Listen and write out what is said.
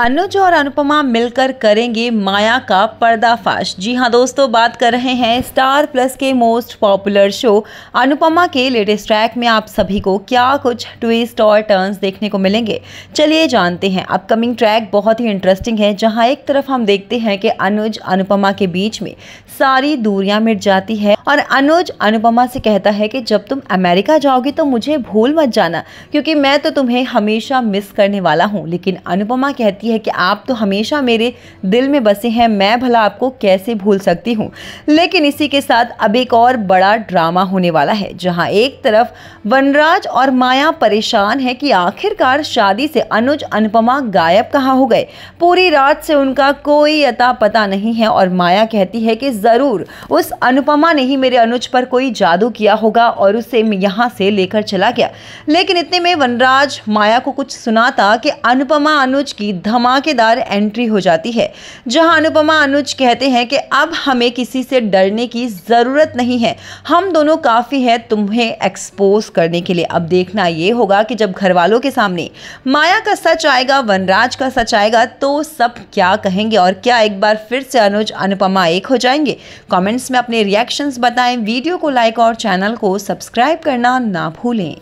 अनुज और अनुपमा मिलकर करेंगे माया का पर्दाफाश जी हाँ दोस्तों बात कर रहे हैं स्टार प्लस के मोस्ट पॉपुलर शो अनुपमा के लेटेस्ट ट्रैक में आप सभी को क्या कुछ ट्विस्ट और टर्न्स देखने को मिलेंगे चलिए जानते हैं अपकमिंग ट्रैक बहुत ही इंटरेस्टिंग है जहाँ एक तरफ हम देखते हैं कि अनुज अनुपमा के बीच में सारी दूरियाँ मिट जाती है और अनुज अनुपमा से कहता है कि जब तुम अमेरिका जाओगी तो मुझे भूल मत जाना क्योंकि मैं तो तुम्हें हमेशा मिस करने वाला हूँ लेकिन अनुपमा कहती कहती है कि आप तो हमेशा मेरे दिल में बसे हैं मैं भला आपको कैसे भूल सकती हूँ लेकिन इसी के साथ अब एक और बड़ा ड्रामा होने वाला है जहाँ एक तरफ वनराज और माया परेशान है कि आखिरकार शादी से अनुज अनुपमा गायब कहाँ हो गए पूरी रात से उनका कोई अता पता नहीं है और माया कहती है कि ज़रूर उस अनुपमा ने ही मेरे अनुज पर कोई जादू किया होगा और उसे यहाँ से लेकर चला गया लेकिन इतने में वनराज माया को कुछ सुनाता कि अनुपमा अनुज की धम धमाकेदार एंट्री हो जाती है जहां अनुपमा अनुज कहते हैं कि अब हमें किसी से डरने की ज़रूरत नहीं है हम दोनों काफ़ी है तुम्हें एक्सपोज करने के लिए अब देखना ये होगा कि जब घर वालों के सामने माया का सच आएगा वनराज का सच आएगा तो सब क्या कहेंगे और क्या एक बार फिर से अनुज अनुपमा एक हो जाएंगे कमेंट्स में अपने रिएक्शंस बताएं वीडियो को लाइक और चैनल को सब्सक्राइब करना ना भूलें